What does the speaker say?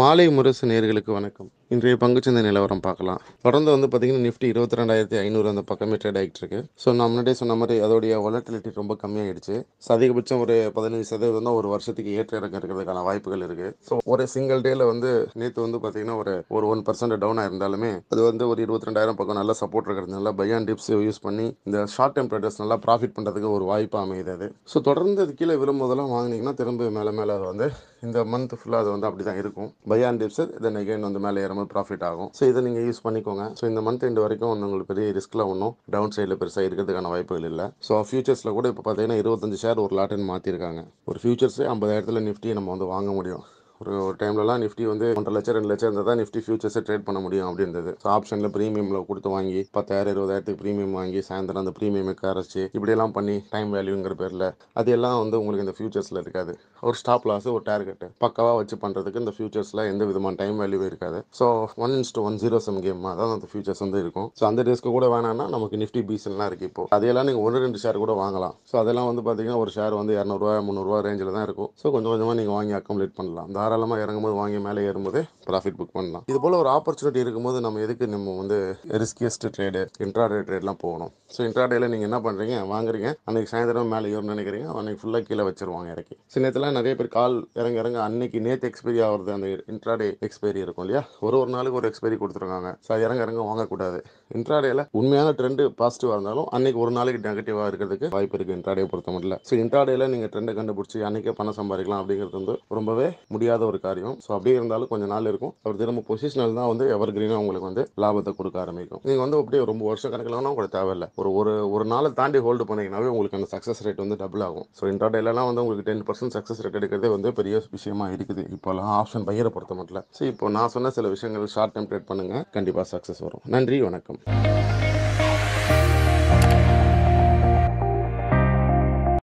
மாலை முரசு நேர்களுக்கு வணக்கம் இன்றைய பங்குச்சந்தை நிலவரம் பார்க்கலாம் தொடர்ந்து வந்து பார்த்திங்கன்னா நிஃப்டி இருபத்தி ரெண்டாயிரத்தி ஐநூறு அந்த பக்கமே ட்ரேட் ஆகிட்டு இருக்கு ஸோ நான் முன்னாடியே சொன்ன மாதிரி அதோடைய வொலட்டிலிட்டி ரொம்ப கம்மியாயிடுச்சு அதிகபட்சம் ஒரு பதினஞ்சு சதவீதம் தான் ஒரு வருஷத்துக்கு ஏற்ற இறக்கம் இருக்கிறதுக்கான வாய்ப்புகள் இருக்குது ஸோ ஒரு சிங்கிள் டேல வந்து நேற்று வந்து பார்த்திங்கன்னா ஒரு ஒரு ஒன் பர்சன்ட் டவுன் ஆயிருந்தாலுமே அது வந்து ஒரு இருபத்தி ரெண்டாயிரம் பக்கம் நல்லா சப்போர்ட் இருக்கிறதுனால பை அண்ட் டிப்ஸ் யூஸ் பண்ணி இந்த ஷார்ட் டைம் ட்ரேடர்ஸ் நல்லா ப்ராஃபிட் பண்ணுறதுக்கு ஒரு வாய்ப்பு அமையுது அது ஸோ தொடர்ந்து அது கீழே விழும்போதெல்லாம் வாங்கினீங்கன்னா திரும்ப மேலே மேலே அது வந்து இந்த மந்த் ஃபுல்லாக அது வந்து அப்படி தான் இருக்கும் buy and dips then again வந்து மேலே ஏறும் நமக்கு ப்ராஃபிட் ஆகும் ஸோ இதை நீங்கள் யூஸ் பண்ணிக்கோங்க ஸோ இந்த மந்த் எண்டு வரைக்கும் வந்து உங்களுக்கு பெரிய ரிஸ்கில் ஒன்றும் டவுன் சைடில் பெருசாக இருக்கிறதுக்கான வாய்ப்புகள் இல்லை ஸோ ஃபியூச்சர்ஸில் கூட இப்போ பார்த்தீங்கன்னா இருபத்தஞ்சு ஷேர் ஒரு லாட்டுன்னு மாற்றிருக்காங்க ஒரு ஃபியூச்சர்ஸே ஐம்பதாயிரத்தில் நிஃப்டியை நம்ம வந்து வாங்க முடியும் ஒரு ஒரு டைம்லலாம் நிஃப்டி வந்து ஒன்றரை லட்சம் ரெண்டு லட்சம் இருந்தால் தான் நிஃப்டி ஃபியூச்சர்ஸை ட்ரேட் பண்ண முடியும் அப்படின்றது ஸோ ஆப்ஷனில் ப்ரீமியமில் கொடுத்து வாங்கி பத்தாயிரம் இருபதாயிரத்துக்கு ப்ரீமியம் வாங்கி சாயந்தரம் அந்த ப்ரீமியம் கரைச்சி இப்படியெல்லாம் பண்ணி டைம் வேல்யூங்கிற பேரில் அது எல்லாம் வந்து உங்களுக்கு இந்த ஃபியூச்சர்ஸில் இருக்காது ஒரு ஸ்டாப் லாஸ் ஒரு டார்கெட்டு பக்காவாக வச்சு பண்ணுறதுக்கு இந்த ஃபியூச்சர்ஸில் எந்த விதமான டைம் வேல்யூவே இருக்காது ஸோ ஒன் இன்ஸ்டு ஒன் ஜீரோ சம் கேம் தான் அந்த ஃபியூச்சர்ஸ் வந்து இருக்கும் ஸோ அந்த ரிஸ்க்கு கூட வேணாம்னா நமக்கு நிஃப்டி பீஸ்லாம் இருக்குது இப்போ அதையெல்லாம் நீங்கள் ஒன்று ரெண்டு ஷேர் கூட வாங்கலாம் ஸோ அதெல்லாம் வந்து பார்த்தீங்கன்னா ஒரு ஷேர் வந்து இரநூறுவா முந்நூறுரூவா ரேஞ்சில் தான் இருக்கும் ஸோ கொஞ்சம் கொஞ்சமாக நீங்கள் வாங்கி அக்கம்லேட் பண்ணலாம் தாராளமாக இறங்கும்போது வாங்கி மேலே ஏறும்போது ப்ராஃபிட் புக் பண்ணலாம் இது போல் ஒரு ஆப்பர்ச்சுனிட்டி இருக்கும்போது நம்ம எதுக்கு நம்ம வந்து ரிஸ்கியஸ்ட் ட்ரேடு இன்ட்ராடே ட்ரேட்லாம் போகணும் ஸோ இன்ட்ராடேல நீங்கள் என்ன பண்ணுறீங்க வாங்குறீங்க அன்றைக்கி சாயந்தரம் மேலே ஏறும் நினைக்கிறீங்க அன்றைக்கி ஃபுல்லாக கீழே வச்சிருவாங்க இறக்கி சின்னத்தில் நிறைய பேர் கால் இறங்க இறங்க அன்னைக்கு நேற்று எக்ஸ்பைரி ஆகிறது அந்த இன்ட்ராடே எக்ஸ்பைரி இருக்கும் இல்லையா ஒரு ஒரு நாளுக்கு ஒரு எக்ஸ்பைரி கொடுத்துருக்காங்க ஸோ அது இறங்க இறங்க வாங்கக்கூடாது இன்ட்ராடேயில் உண்மையான ட்ரெண்டு பாசிட்டிவாக இருந்தாலும் அன்னைக்கு ஒரு நாளைக்கு நெகட்டிவாக இருக்கிறதுக்கு வாய்ப்பு இருக்குது இன்ட்ராடே பொறுத்த மட்டும் ஸோ இன்ட்ராடேல நீங்கள் ட்ரெண்டை கண்டுபிடிச்சி அன்றைக்கே பணம் சம்பாதிக்கலாம் அப்படிங்கிறது வந்து ரொம்பவே முடியாத ஒரு காரியம் ஸோ அப்படியே இருந்தாலும் கொஞ்சம் நாள் இருக்கும் அவர் திரும்ப பொசிஷனல் தான் வந்து எவர் கிரீனாக உங்களுக்கு வந்து லாபத்தை கொடுக்க ஆரம்பிக்கும் நீங்கள் வந்து அப்படியே ரொம்ப வருஷம் கணக்கில் கூட தேவையில்லை ஒரு ஒரு ஒரு நாளை தாண்டி ஹோல்டு பண்ணிங்கனாவே உங்களுக்கு அந்த சக்ஸஸ் ரேட் வந்து டபுள் ஆகும் ஸோ இன்ட்ராடேலலாம் வந்து உங்களுக்கு டென் பர்சன்ட் சக்ஸஸ் ரேட் எடுக்கிறதே வந்து பெரிய விஷயமா இருக்குது இப்போலாம் ஆப்ஷன் பையரை பொறுத்த மட்டும் ஸோ இப்போ நான் சொன்ன சில விஷயங்கள் ஷார்ட் டைம் ட்ரேட் பண்ணுங்கள் கண்டிப்பாக சக்ஸஸ் வரும் நன்றி வணக்கம்